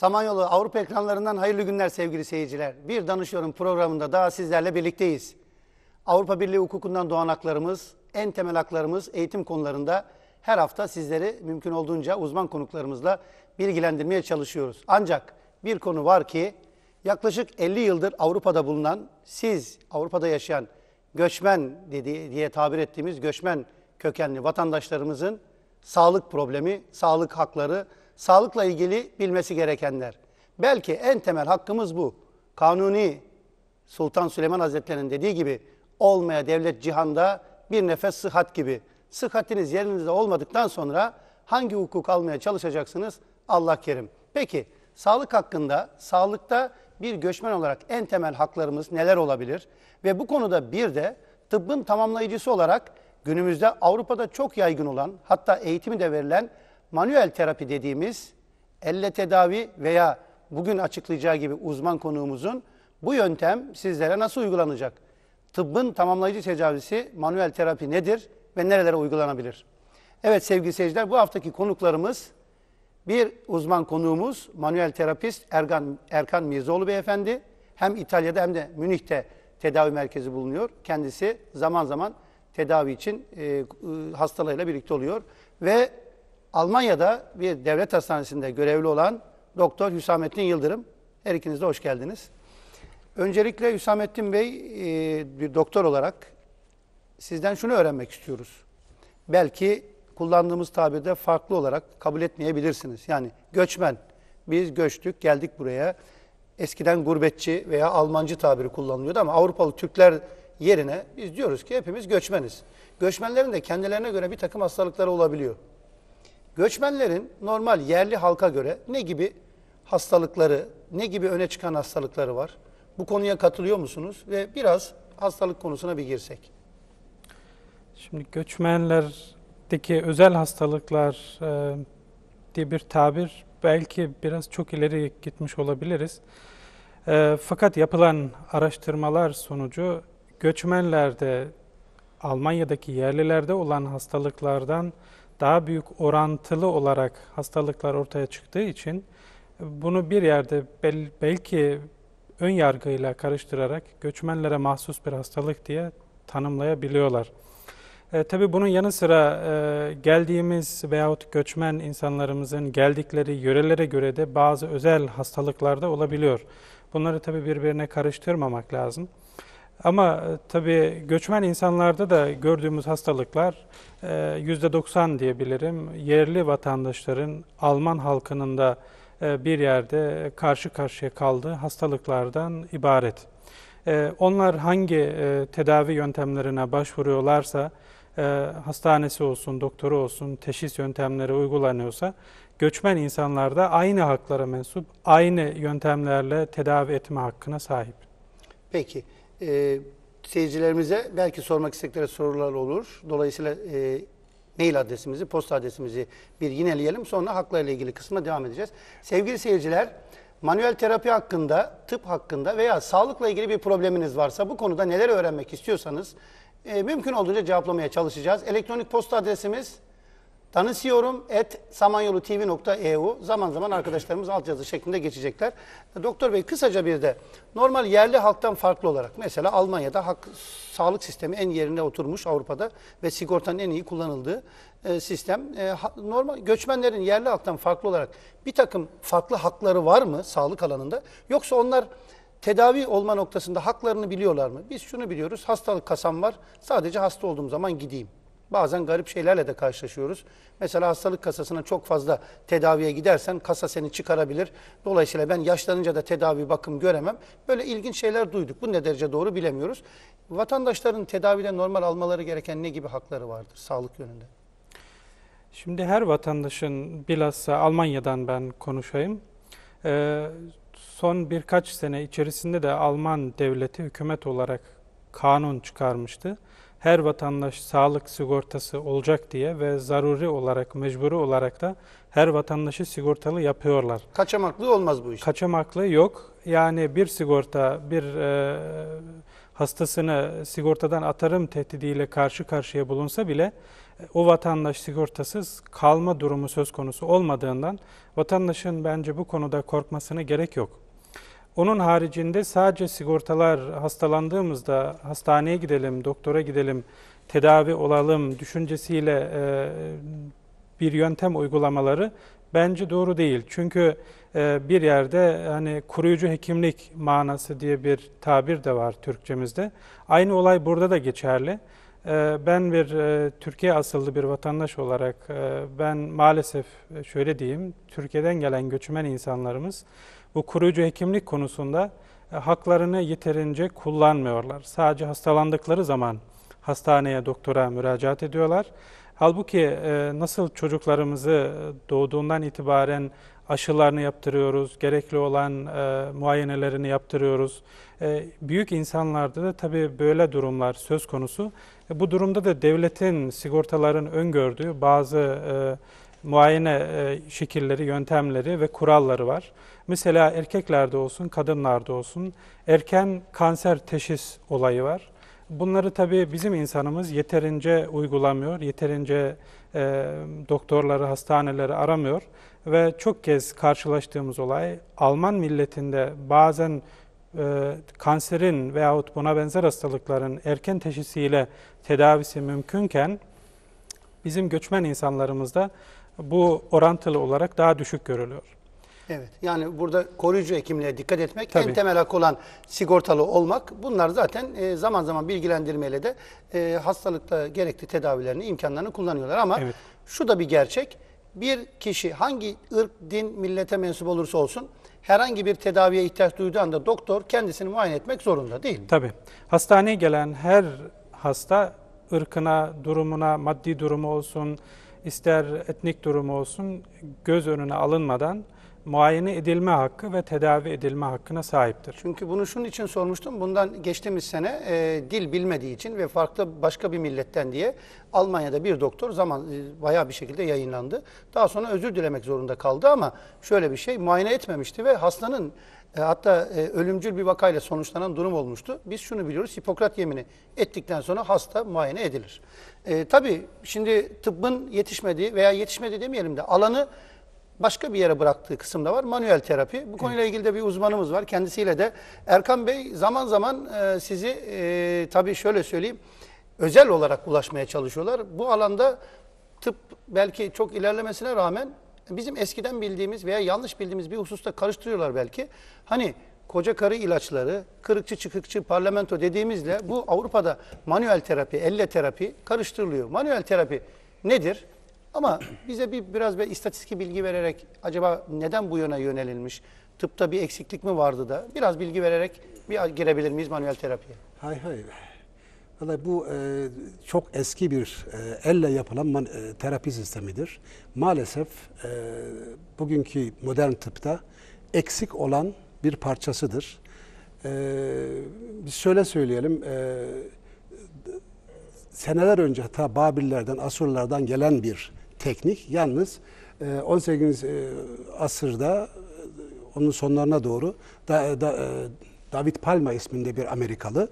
Samanyolu Avrupa ekranlarından hayırlı günler sevgili seyirciler. Bir Danışıyorum programında daha sizlerle birlikteyiz. Avrupa Birliği hukukundan doğan haklarımız, en temel haklarımız eğitim konularında her hafta sizleri mümkün olduğunca uzman konuklarımızla bilgilendirmeye çalışıyoruz. Ancak bir konu var ki yaklaşık 50 yıldır Avrupa'da bulunan siz Avrupa'da yaşayan göçmen dediği, diye tabir ettiğimiz göçmen kökenli vatandaşlarımızın sağlık problemi, sağlık hakları, Sağlıkla ilgili bilmesi gerekenler. Belki en temel hakkımız bu. Kanuni Sultan Süleyman Hazretleri'nin dediği gibi olmaya devlet cihanda bir nefes sıhhat gibi. Sıhhatiniz yerinizde olmadıktan sonra hangi hukuk almaya çalışacaksınız? Allah kerim. Peki sağlık hakkında, sağlıkta bir göçmen olarak en temel haklarımız neler olabilir? Ve bu konuda bir de tıbbın tamamlayıcısı olarak günümüzde Avrupa'da çok yaygın olan hatta eğitimi de verilen manuel terapi dediğimiz elle tedavi veya bugün açıklayacağı gibi uzman konuğumuzun bu yöntem sizlere nasıl uygulanacak? Tıbbın tamamlayıcı tedavisi manuel terapi nedir ve nerelere uygulanabilir? Evet sevgili seyirciler bu haftaki konuklarımız bir uzman konuğumuz manuel terapist Erkan, Erkan Mirzoğlu beyefendi. Hem İtalya'da hem de Münih'te tedavi merkezi bulunuyor. Kendisi zaman zaman tedavi için e, e hastalarıyla birlikte oluyor. Ve Almanya'da bir devlet hastanesinde görevli olan Doktor Hüsamettin Yıldırım. Her ikiniz de hoş geldiniz. Öncelikle Hüsamettin Bey e, bir doktor olarak sizden şunu öğrenmek istiyoruz. Belki kullandığımız tabirde farklı olarak kabul etmeyebilirsiniz. Yani göçmen, biz göçtük, geldik buraya. Eskiden gurbetçi veya Almancı tabiri kullanılıyordu ama Avrupalı Türkler yerine biz diyoruz ki hepimiz göçmeniz. Göçmenlerin de kendilerine göre bir takım hastalıkları olabiliyor. Göçmenlerin normal yerli halka göre ne gibi hastalıkları, ne gibi öne çıkan hastalıkları var? Bu konuya katılıyor musunuz? Ve biraz hastalık konusuna bir girsek. Şimdi göçmenlerdeki özel hastalıklar e, diye bir tabir belki biraz çok ileri gitmiş olabiliriz. E, fakat yapılan araştırmalar sonucu göçmenlerde Almanya'daki yerlilerde olan hastalıklardan daha büyük orantılı olarak hastalıklar ortaya çıktığı için bunu bir yerde bel, belki ön yargıyla karıştırarak göçmenlere mahsus bir hastalık diye tanımlayabiliyorlar. E, tabii bunun yanı sıra e, geldiğimiz veyahut göçmen insanlarımızın geldikleri yörelere göre de bazı özel hastalıklar da olabiliyor. Bunları tabii birbirine karıştırmamak lazım. Ama e, tabii göçmen insanlarda da gördüğümüz hastalıklar %90 e, diyebilirim. Yerli vatandaşların Alman halkının da e, bir yerde karşı karşıya kaldığı hastalıklardan ibaret. Onlar hangi tedavi yöntemlerine başvuruyorlarsa, hastanesi olsun, doktoru olsun, teşhis yöntemleri uygulanıyorsa, göçmen insanlarda aynı haklara mensup, aynı yöntemlerle tedavi etme hakkına sahip. Peki e, seyircilerimize belki sormak istekleri sorular olur. Dolayısıyla e, mail adresimizi, posta adresimizi bir yineleyelim. Sonra haklarla ilgili kısmına devam edeceğiz. Sevgili seyirciler, manuel terapi hakkında, tıp hakkında veya sağlıkla ilgili bir probleminiz varsa bu konuda neler öğrenmek istiyorsanız e, mümkün olduğunca cevaplamaya çalışacağız. Elektronik posta adresimiz Tanışıyorum et samanyolutv.eu zaman zaman arkadaşlarımız altyazı şeklinde geçecekler. Doktor Bey kısaca bir de normal yerli halktan farklı olarak mesela Almanya'da hak, sağlık sistemi en yerine oturmuş Avrupa'da ve sigortanın en iyi kullanıldığı e, sistem. E, ha, normal göçmenlerin yerli halktan farklı olarak bir takım farklı hakları var mı sağlık alanında yoksa onlar tedavi olma noktasında haklarını biliyorlar mı? Biz şunu biliyoruz hastalık kasam var sadece hasta olduğum zaman gideyim. Bazen garip şeylerle de karşılaşıyoruz. Mesela hastalık kasasına çok fazla tedaviye gidersen kasa seni çıkarabilir. Dolayısıyla ben yaşlanınca da tedavi bakım göremem. Böyle ilginç şeyler duyduk. Bu ne derece doğru bilemiyoruz. Vatandaşların tedavide normal almaları gereken ne gibi hakları vardır sağlık yönünde? Şimdi her vatandaşın bilhassa Almanya'dan ben konuşayım. Ee, son birkaç sene içerisinde de Alman devleti hükümet olarak kanun çıkarmıştı her vatandaş sağlık sigortası olacak diye ve zaruri olarak, mecburi olarak da her vatandaşı sigortalı yapıyorlar. Kaçamaklı olmaz bu iş. Kaçamaklı yok. Yani bir sigorta, bir e, hastasını sigortadan atarım tehdidiyle karşı karşıya bulunsa bile e, o vatandaş sigortasız kalma durumu söz konusu olmadığından vatandaşın bence bu konuda korkmasına gerek yok. Onun haricinde sadece sigortalar hastalandığımızda hastaneye gidelim, doktora gidelim, tedavi olalım düşüncesiyle e, bir yöntem uygulamaları bence doğru değil. Çünkü e, bir yerde hani kuruyucu hekimlik manası diye bir tabir de var Türkçemizde. Aynı olay burada da geçerli. E, ben bir e, Türkiye asıllı bir vatandaş olarak e, ben maalesef e, şöyle diyeyim Türkiye'den gelen göçmen insanlarımız bu koruyucu hekimlik konusunda e, haklarını yeterince kullanmıyorlar. Sadece hastalandıkları zaman hastaneye, doktora müracaat ediyorlar. Halbuki e, nasıl çocuklarımızı e, doğduğundan itibaren aşılarını yaptırıyoruz, gerekli olan e, muayenelerini yaptırıyoruz. E, büyük insanlarda da tabii böyle durumlar söz konusu. E, bu durumda da devletin, sigortaların öngördüğü bazı e, muayene e, şekilleri, yöntemleri ve kuralları var. Mesela erkeklerde olsun, kadınlarda olsun erken kanser teşhis olayı var. Bunları tabii bizim insanımız yeterince uygulamıyor, yeterince e, doktorları, hastaneleri aramıyor. Ve çok kez karşılaştığımız olay Alman milletinde bazen e, kanserin veyahut buna benzer hastalıkların erken teşhisiyle tedavisi mümkünken bizim göçmen insanlarımızda bu orantılı olarak daha düşük görülüyor. Evet. Yani burada koruyucu hekimliğe dikkat etmek, Tabii. en temel hak olan sigortalı olmak. Bunlar zaten e, zaman zaman bilgilendirmeyle de e, hastalıkta gerekli tedavilerini, imkanlarını kullanıyorlar. Ama evet. şu da bir gerçek. Bir kişi hangi ırk, din, millete mensup olursa olsun herhangi bir tedaviye ihtiyaç duyduğu anda doktor kendisini muayene etmek zorunda değil mi? Tabii. Hastaneye gelen her hasta ırkına, durumuna, maddi durumu olsun, ister etnik durumu olsun göz önüne alınmadan muayene edilme hakkı ve tedavi edilme hakkına sahiptir. Çünkü bunu şunun için sormuştum. Bundan geçtiğimiz sene e, dil bilmediği için ve farklı başka bir milletten diye Almanya'da bir doktor zaman e, bayağı bir şekilde yayınlandı. Daha sonra özür dilemek zorunda kaldı ama şöyle bir şey muayene etmemişti ve hastanın e, hatta e, ölümcül bir vakayla sonuçlanan durum olmuştu. Biz şunu biliyoruz. Hipokrat yemini ettikten sonra hasta muayene edilir. E, tabii şimdi tıbbın yetişmediği veya yetişmedi demeyelim de alanı başka bir yere bıraktığı kısım da var. Manuel terapi. Bu konuyla ilgili de bir uzmanımız var. Kendisiyle de Erkan Bey zaman zaman e, sizi e, tabii şöyle söyleyeyim özel olarak ulaşmaya çalışıyorlar. Bu alanda tıp belki çok ilerlemesine rağmen bizim eskiden bildiğimiz veya yanlış bildiğimiz bir hususta karıştırıyorlar belki. Hani koca karı ilaçları, kırıkçı çıkıkçı parlamento dediğimizle bu Avrupa'da manuel terapi, elle terapi karıştırılıyor. Manuel terapi nedir? Ama bize bir biraz bir istatistik bilgi vererek acaba neden bu yöne yönelilmiş? Tıpta bir eksiklik mi vardı da? Biraz bilgi vererek bir girebilir miyiz manuel terapiye? Hay hay. Valla bu e, çok eski bir e, elle yapılan man, e, terapi sistemidir. Maalesef e, bugünkü modern tıpta eksik olan bir parçasıdır. E, biz şöyle söyleyelim, e, seneler önce ta Babillerden, Asurlardan gelen bir teknik. Yalnız 18. E, e, asırda e, onun sonlarına doğru da, da, David Palma isminde bir Amerikalı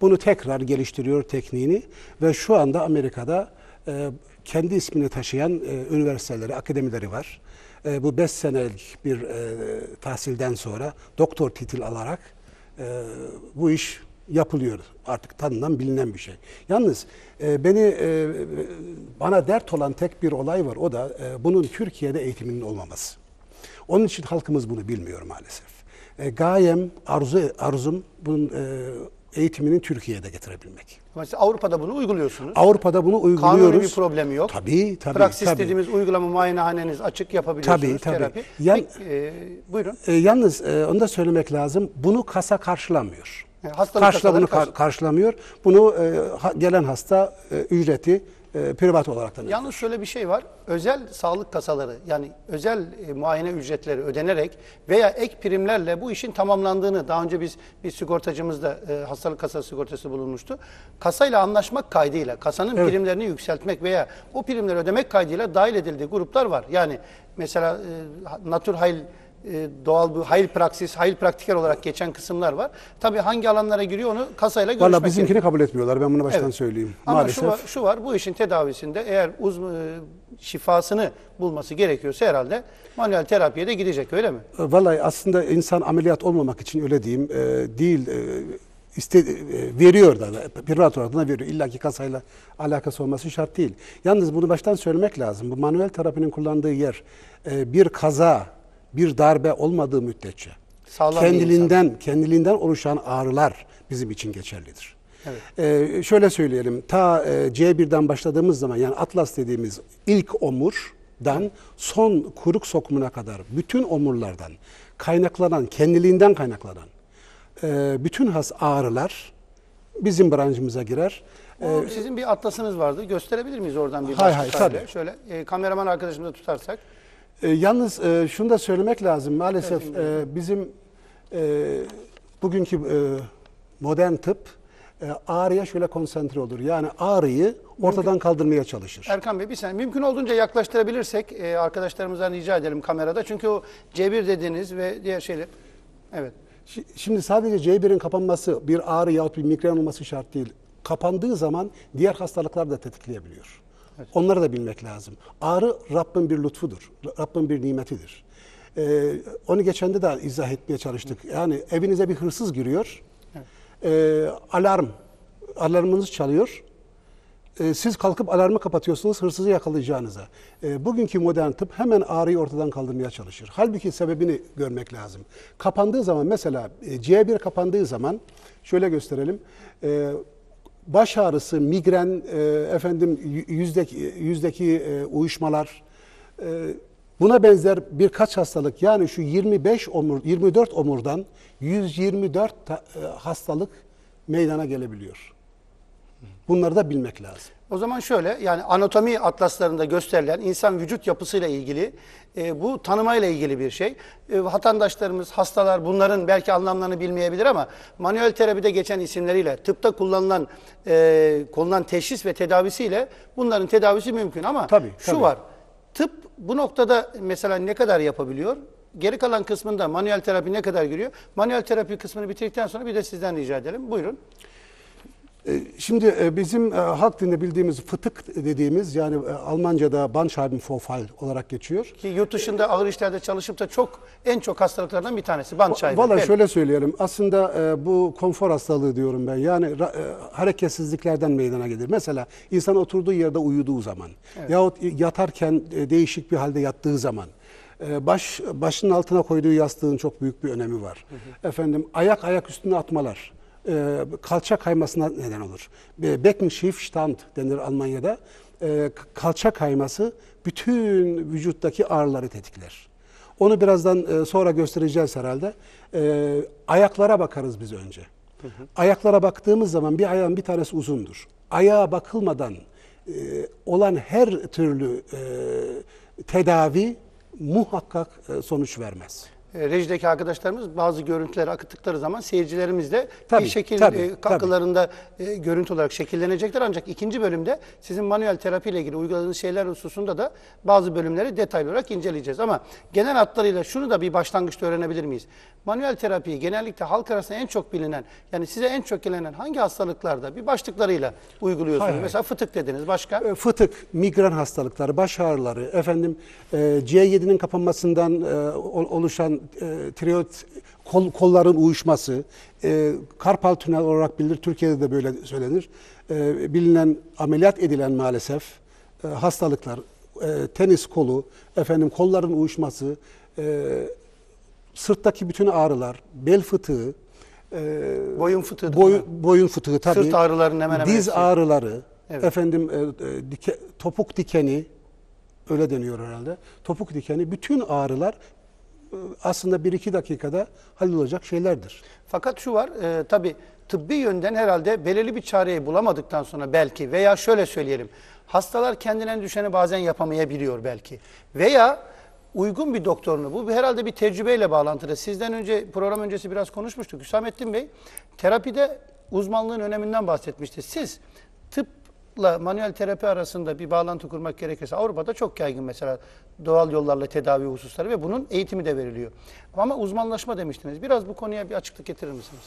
bunu tekrar geliştiriyor tekniğini ve şu anda Amerika'da kendi ismini taşıyan üniversiteleri, akademileri var. Bu 5 senelik bir tahsilden sonra doktor titil alarak bu iş yapılıyor. Artık tanınan, bilinen bir şey. Yalnız e, beni e, bana dert olan tek bir olay var. O da e, bunun Türkiye'de eğitiminin olmaması. Onun için halkımız bunu bilmiyor maalesef. E, gayem, arzu, arzum bunun e, eğitimini Türkiye'de getirebilmek. Ama Avrupa'da bunu uyguluyorsunuz. Avrupa'da bunu uyguluyoruz. Kanuni bir problemi yok. Tabii tabii. Praksis tabii. dediğimiz uygulama muayenehaneniz açık yapabiliyorsunuz. Tabii tabii. Terapi. Yan, Peki, e, buyurun. E, yalnız e, onu da söylemek lazım. Bunu kasa karşılamıyor. Hastalık Karşıla bunu karşı- karşılamıyor. Bunu e, ha- gelen hasta e, ücreti e, privat olarak tanıyor. Yalnız şöyle bir şey var. Özel sağlık kasaları yani özel e, muayene ücretleri ödenerek veya ek primlerle bu işin tamamlandığını daha önce biz bir sigortacımızda e, hastalık kasası sigortası bulunmuştu. Kasayla anlaşmak kaydıyla kasanın Evet. primlerini yükseltmek veya o primleri ödemek kaydıyla dahil edildiği gruplar var. Yani mesela e, Naturhal e, doğal bu hayır praksis, hayır praktiker olarak geçen kısımlar var. Tabii hangi alanlara giriyor onu kasayla görüşmek Valla bizimkini gerekiyor. kabul etmiyorlar. Ben bunu baştan evet. söyleyeyim. Ama Maalesef. Şu, var, şu var bu işin tedavisinde eğer uzman, e, şifasını bulması gerekiyorsa herhalde manuel terapiye de gidecek öyle mi? E, vallahi aslında insan ameliyat olmamak için öyle diyeyim e, değil e, iste, veriyor da privat olarak da veriyor. İlla ki kasayla alakası olması şart değil. Yalnız bunu baştan söylemek lazım. Bu manuel terapinin kullandığı yer bir kaza bir darbe olmadığı müddetçe Sağlam kendiliğinden kendiliğinden oluşan ağrılar bizim için geçerlidir. Evet. Ee, şöyle söyleyelim. Ta e, C1'den başladığımız zaman yani atlas dediğimiz ilk omurdan son kuruk sokumuna kadar bütün omurlardan kaynaklanan, kendiliğinden kaynaklanan e, bütün has ağrılar bizim branşımıza girer. O, ee, sizin bir atlasınız vardı. Gösterebilir miyiz oradan bir hay hay, tabii. Şöyle e, kameraman arkadaşımı da tutarsak. E, yalnız e, şunu da söylemek lazım. Maalesef e, bizim e, bugünkü e, modern tıp e, ağrıya şöyle konsantre olur. Yani ağrıyı ortadan mümkün, kaldırmaya çalışır. Erkan Bey bir saniye. Mümkün olduğunca yaklaştırabilirsek e, arkadaşlarımızdan rica edelim kamerada. Çünkü o C1 dediğiniz ve diğer şeyler. Evet. Şimdi sadece C1'in kapanması bir ağrı yahut bir migren olması şart değil. Kapandığı zaman diğer hastalıklar da tetikleyebiliyor. Evet. Onları da bilmek lazım. Ağrı Rabbin bir lütfudur. Rabbin bir nimetidir. Ee, onu geçen de daha izah etmeye çalıştık. Yani evinize bir hırsız giriyor. Evet. Ee, alarm. Alarmınız çalıyor ee, siz kalkıp alarmı kapatıyorsunuz hırsızı yakalayacağınıza. E, bugünkü modern tıp hemen ağrıyı ortadan kaldırmaya çalışır. Halbuki sebebini görmek lazım. Kapandığı zaman mesela e, C1 kapandığı zaman şöyle gösterelim. E, baş ağrısı, migren, e, efendim yüzdeki, yüzdeki e, uyuşmalar, e, buna benzer birkaç hastalık yani şu 25 omur, 24 omurdan 124 ta, e, hastalık meydana gelebiliyor. Bunları da bilmek lazım. O zaman şöyle yani anatomi atlaslarında gösterilen insan vücut yapısıyla ilgili e, bu tanımayla ilgili bir şey. E, vatandaşlarımız, hastalar bunların belki anlamlarını bilmeyebilir ama manuel terapide geçen isimleriyle tıpta kullanılan e, konulan teşhis ve tedavisiyle bunların tedavisi mümkün ama tabii, şu var. Tıp bu noktada mesela ne kadar yapabiliyor? Geri kalan kısmında manuel terapi ne kadar giriyor? Manuel terapi kısmını bitirdikten sonra bir de sizden rica edelim. Buyurun. Ee, şimdi e, bizim e, halk dilinde bildiğimiz fıtık dediğimiz yani e, Almanca'da Bandscheibenvorfall olarak geçiyor. Ki yurt dışında ağır işlerde çalışıp da çok en çok hastalıklardan bir tanesi Bandscheiben. Valla evet. şöyle söyleyelim aslında bu konfor hastalığı diyorum ben yani hareketsizliklerden meydana gelir. Mesela insan oturduğu yerde uyuduğu zaman evet. yahut yatarken değişik bir halde yattığı zaman baş başının altına koyduğu yastığın çok büyük bir önemi var. Hı hı. Efendim ayak ayak üstüne atmalar e, kalça kaymasına neden olur. E, Beckenschiefstand denir Almanya'da. E, kalça kayması bütün vücuttaki ağrıları tetikler. Onu birazdan e, sonra göstereceğiz herhalde. E, ayaklara bakarız biz önce. Hı hı. Ayaklara baktığımız zaman bir ayağın bir tanesi uzundur. Ayağa bakılmadan e, olan her türlü e, tedavi muhakkak e, sonuç vermez e, rejideki arkadaşlarımız bazı görüntüleri akıttıkları zaman seyircilerimiz de tabii, bir şekil tabii, e, e, görüntü olarak şekillenecekler Ancak ikinci bölümde sizin manuel terapi ile ilgili uyguladığınız şeyler hususunda da bazı bölümleri detaylı olarak inceleyeceğiz. Ama genel hatlarıyla şunu da bir başlangıçta öğrenebilir miyiz? Manuel terapiyi genellikle halk arasında en çok bilinen yani size en çok gelinen hangi hastalıklarda bir başlıklarıyla uyguluyorsunuz? Hayır, Mesela fıtık dediniz başka? E, fıtık, migren hastalıkları, baş ağrıları, efendim e, C7'nin kapanmasından e, oluşan e, tireoid kol, kolların uyuşması, e, karpal tünel olarak bilinir. Türkiye'de de böyle söylenir. E, bilinen ameliyat edilen maalesef e, hastalıklar, e, tenis kolu, efendim kolların uyuşması, e, sırttaki bütün ağrılar, bel fıtığı, e, boyun fıtığı, boy, boyun fıtığı tabii. Sırt ağrılarının hemen hemen diz hepsi. ağrıları, Evet. efendim e, e, dike, topuk dikeni öyle deniyor herhalde. Topuk dikeni bütün ağrılar aslında 1-2 dakikada hallolacak şeylerdir. Fakat şu var e, tabii tıbbi yönden herhalde belirli bir çareyi bulamadıktan sonra belki veya şöyle söyleyelim. Hastalar kendilerine düşeni bazen yapamayabiliyor belki. Veya uygun bir doktorunu bu herhalde bir tecrübeyle bağlantılı. Sizden önce program öncesi biraz konuşmuştuk. Hüsamettin Bey terapide uzmanlığın öneminden bahsetmişti. Siz tıp tıpla manuel terapi arasında bir bağlantı kurmak gerekirse Avrupa'da çok yaygın mesela doğal yollarla tedavi hususları ve bunun eğitimi de veriliyor. Ama uzmanlaşma demiştiniz. Biraz bu konuya bir açıklık getirir misiniz?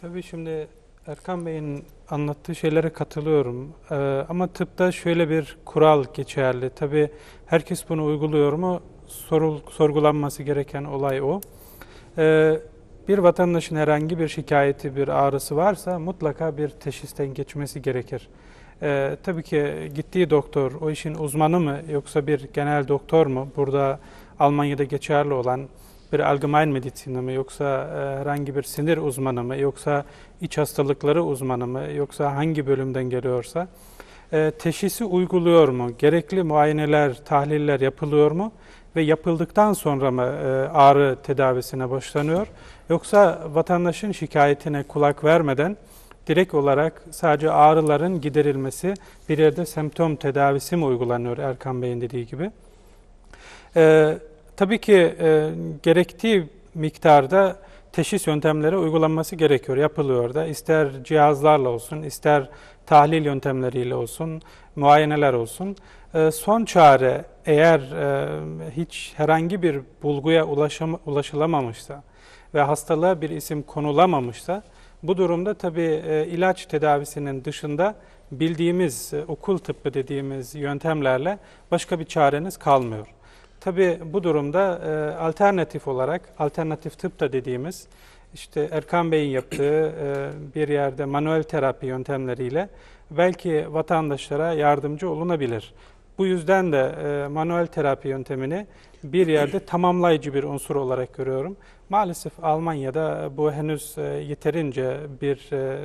Tabii şimdi Erkan Bey'in anlattığı şeylere katılıyorum. Ee, ama tıpta şöyle bir kural geçerli. Tabii herkes bunu uyguluyor mu sorul, sorgulanması gereken olay o. Ee, bir vatandaşın herhangi bir şikayeti, bir ağrısı varsa mutlaka bir teşhisten geçmesi gerekir. Ee, tabii ki gittiği doktor o işin uzmanı mı yoksa bir genel doktor mu? Burada Almanya'da geçerli olan bir allgemein medisini mi yoksa e, herhangi bir sinir uzmanı mı yoksa iç hastalıkları uzmanı mı yoksa hangi bölümden geliyorsa e, teşhisi uyguluyor mu? Gerekli muayeneler, tahliller yapılıyor mu? ve yapıldıktan sonra mı e, ağrı tedavisine başlanıyor? Yoksa vatandaşın şikayetine kulak vermeden direkt olarak sadece ağrıların giderilmesi bir yerde semptom tedavisi mi uygulanıyor Erkan Bey'in dediği gibi? Ee, tabii ki e, gerektiği miktarda teşhis yöntemleri uygulanması gerekiyor, yapılıyor da. İster cihazlarla olsun, ister tahlil yöntemleriyle olsun, muayeneler olsun. Ee, son çare eğer e, hiç herhangi bir bulguya ulaşılamamışsa ve hastalığa bir isim konulamamışsa bu durumda tabi e, ilaç tedavisinin dışında bildiğimiz e, okul tıbbı dediğimiz yöntemlerle başka bir çareniz kalmıyor. Tabii bu durumda e, alternatif olarak, alternatif tıp da dediğimiz, işte Erkan Bey'in yaptığı e, bir yerde manuel terapi yöntemleriyle belki vatandaşlara yardımcı olunabilir. Bu yüzden de e, manuel terapi yöntemini bir yerde tamamlayıcı bir unsur olarak görüyorum. Maalesef Almanya'da bu henüz e, yeterince bir e,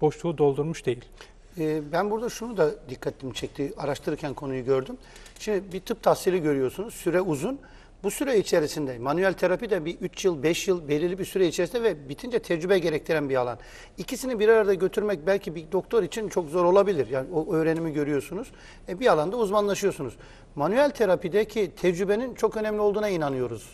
boşluğu doldurmuş değil. Ee, ben burada şunu da dikkatimi çekti. Araştırırken konuyu gördüm. Şimdi bir tıp tahsili görüyorsunuz. Süre uzun. Bu süre içerisinde manuel terapi de bir 3 yıl, 5 yıl belirli bir süre içerisinde ve bitince tecrübe gerektiren bir alan. İkisini bir arada götürmek belki bir doktor için çok zor olabilir. Yani o öğrenimi görüyorsunuz. E bir alanda uzmanlaşıyorsunuz. Manuel terapideki tecrübenin çok önemli olduğuna inanıyoruz.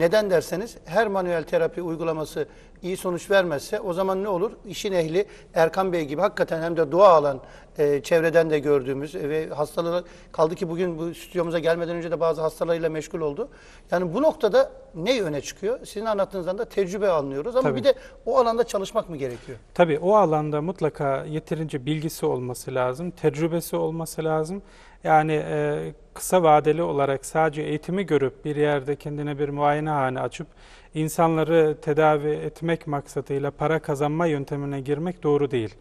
Neden derseniz her manuel terapi uygulaması iyi sonuç vermezse o zaman ne olur? İşin ehli Erkan Bey gibi hakikaten hem de dua alan e, çevreden de gördüğümüz e, ve hastaları kaldı ki bugün bu stüdyomuza gelmeden önce de bazı hastalarıyla meşgul oldu. Yani bu noktada ne öne çıkıyor? Sizin anlattığınızdan da tecrübe anlıyoruz ama Tabii. bir de o alanda çalışmak mı gerekiyor? Tabii o alanda mutlaka yeterince bilgisi olması lazım, tecrübesi olması lazım. Yani e, kısa vadeli olarak sadece eğitimi görüp bir yerde kendine bir muayenehane açıp insanları tedavi etmek maksatıyla para kazanma yöntemine girmek doğru değil.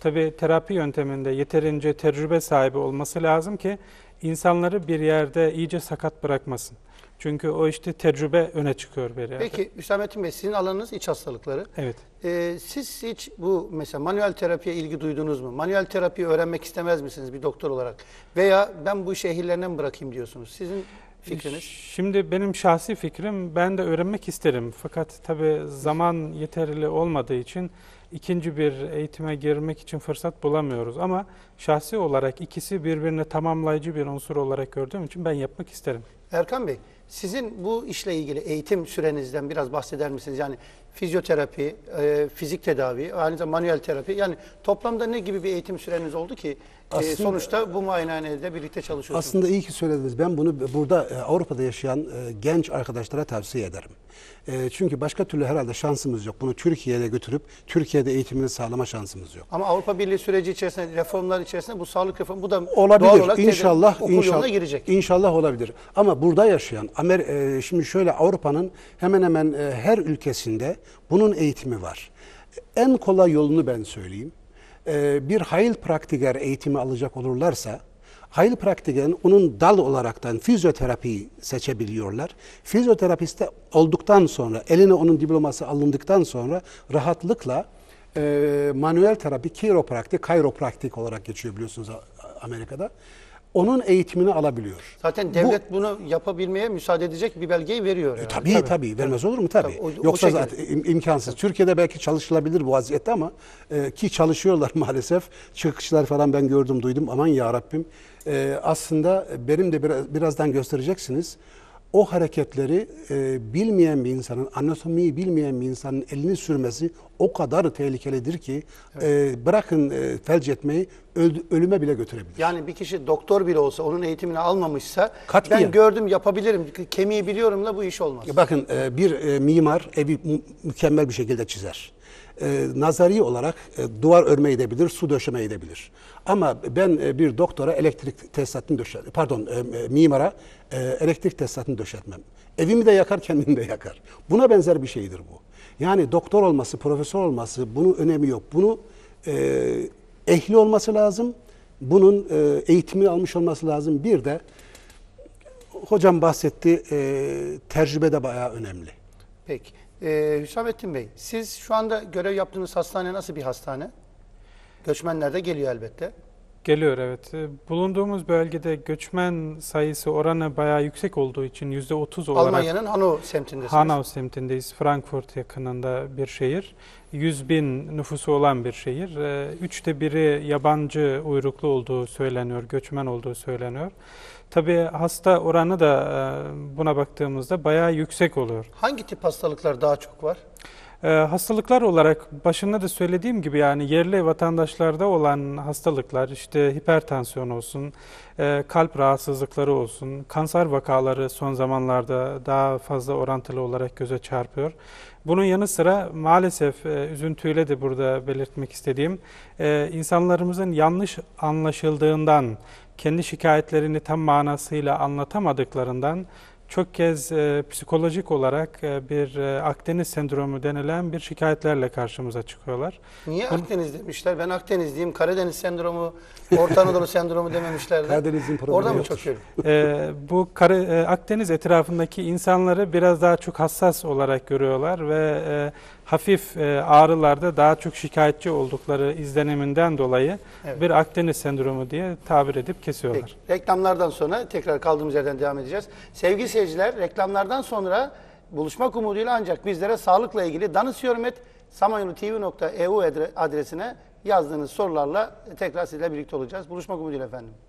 Tabi terapi yönteminde yeterince tecrübe sahibi olması lazım ki insanları bir yerde iyice sakat bırakmasın. Çünkü o işte tecrübe öne çıkıyor bir yerde. Peki Hüsamettin Bey sizin alanınız iç hastalıkları. Evet. Ee, siz hiç bu mesela manuel terapiye ilgi duydunuz mu? Manuel terapi öğrenmek istemez misiniz bir doktor olarak? Veya ben bu işi ehillerine mi bırakayım diyorsunuz? Sizin fikriniz? Şimdi benim şahsi fikrim ben de öğrenmek isterim. Fakat tabi zaman yeterli olmadığı için ikinci bir eğitime girmek için fırsat bulamıyoruz. Ama şahsi olarak ikisi birbirine tamamlayıcı bir unsur olarak gördüğüm için ben yapmak isterim. Erkan Bey, sizin bu işle ilgili eğitim sürenizden biraz bahseder misiniz? Yani fizyoterapi, e, fizik tedavi, aynı zamanda manuel terapi. Yani toplamda ne gibi bir eğitim süreniz oldu ki ee, Aslında, sonuçta bu muayenehanede birlikte çalışıyorsunuz. Aslında iyi ki söylediniz. Ben bunu burada e, Avrupa'da yaşayan e, genç arkadaşlara tavsiye ederim. E, çünkü başka türlü herhalde şansımız yok. Bunu Türkiye'ye götürüp Türkiye'de eğitimini sağlama şansımız yok. Ama Avrupa Birliği süreci içerisinde, reformlar içerisinde bu sağlık reformu bu da olabilir. doğal olarak inşallah, okul inşallah, yoluna girecek. İnşallah olabilir. Ama burada yaşayan, Amer, şimdi şöyle Avrupa'nın hemen hemen her ülkesinde bunun eğitimi var. En kolay yolunu ben söyleyeyim. E, bir hayal praktiker eğitimi alacak olurlarsa, hayal praktikerin onun dal olaraktan fizyoterapiyi seçebiliyorlar. Fizyoterapiste olduktan sonra, eline onun diploması alındıktan sonra rahatlıkla e, manuel terapi, kiropraktik, kayropraktik olarak geçiyor biliyorsunuz Amerika'da onun eğitimini alabiliyor. Zaten devlet Bu, bunu yapabilmeye müsaade edecek bir belgeyi veriyor. E, yani. tabii, tabii tabii vermez olur mu tabii. tabii o, Yoksa o zaten im, imkansız. Tabii. Türkiye'de belki çalışılabilir bu vaziyette ama e, ki çalışıyorlar maalesef. Çıkışlar falan ben gördüm duydum aman ya Rabbim. E, aslında benim de biraz, birazdan göstereceksiniz o hareketleri e, bilmeyen bir insanın, anatomiyi bilmeyen bir insanın elini sürmesi o kadar tehlikelidir ki evet. e, bırakın e, felç etmeyi öl, ölüme bile götürebilir. Yani bir kişi doktor bile olsa onun eğitimini almamışsa Katliyen. ben gördüm yapabilirim kemiği biliyorum da bu iş olmaz. bakın e, bir e, mimar evi mükemmel bir şekilde çizer. E, nazari olarak e, duvar örme edebilir, su döşeme edebilir. Ama ben e, bir doktora elektrik tesisatını döşetmem. Pardon e, e, mimara elektrik tesisatını döşetmem. Evimi de yakar kendimi de yakar. Buna benzer bir şeydir bu. Yani doktor olması, profesör olması bunun önemi yok. Bunu ehli olması lazım. Bunun e, eğitimini almış olması lazım. Bir de hocam bahsetti tecrübe de bayağı önemli. Peki. Ee, Hüsamettin Bey, siz şu anda görev yaptığınız hastane nasıl bir hastane? Göçmenler de geliyor elbette. Geliyor evet. E, bulunduğumuz bölgede göçmen sayısı oranı bayağı yüksek olduğu için yüzde otuz olarak... Almanya'nın Hanau semtindesiniz. Hanau semtindeyiz. Frankfurt yakınında bir şehir. Yüz bin nüfusu olan bir şehir. E, üçte biri yabancı uyruklu olduğu söyleniyor, göçmen olduğu söyleniyor. Tabii hasta oranı da e, buna baktığımızda bayağı yüksek oluyor. Hangi tip hastalıklar daha çok var? Ee, hastalıklar olarak başında da söylediğim gibi yani yerli vatandaşlarda olan hastalıklar işte hipertansiyon olsun, e, kalp rahatsızlıkları olsun, kanser vakaları son zamanlarda daha fazla orantılı olarak göze çarpıyor. Bunun yanı sıra maalesef e, üzüntüyle de burada belirtmek istediğim e, insanlarımızın yanlış anlaşıldığından, kendi şikayetlerini tam manasıyla anlatamadıklarından çok kez e, psikolojik olarak e, bir e, Akdeniz sendromu denilen bir şikayetlerle karşımıza çıkıyorlar. Niye Bunu... Akdeniz demişler? Ben Akdenizliyim. Karadeniz sendromu, Orta Anadolu sendromu dememişler de. Karadeniz'in problemi Orada mı çöküyor? e, bu Kara, e, Akdeniz etrafındaki insanları biraz daha çok hassas olarak görüyorlar ve e, hafif e, ağrılarda daha çok şikayetçi oldukları izleniminden dolayı evet. bir Akdeniz sendromu diye tabir edip kesiyorlar. Peki. Reklamlardan sonra tekrar kaldığımız yerden devam edeceğiz. Sevgili seyirciler reklamlardan sonra buluşmak umuduyla ancak bizlere sağlıkla ilgili danışıyorum et samanyolutv.eu adresine yazdığınız sorularla tekrar sizle birlikte olacağız. Buluşmak umuduyla efendim.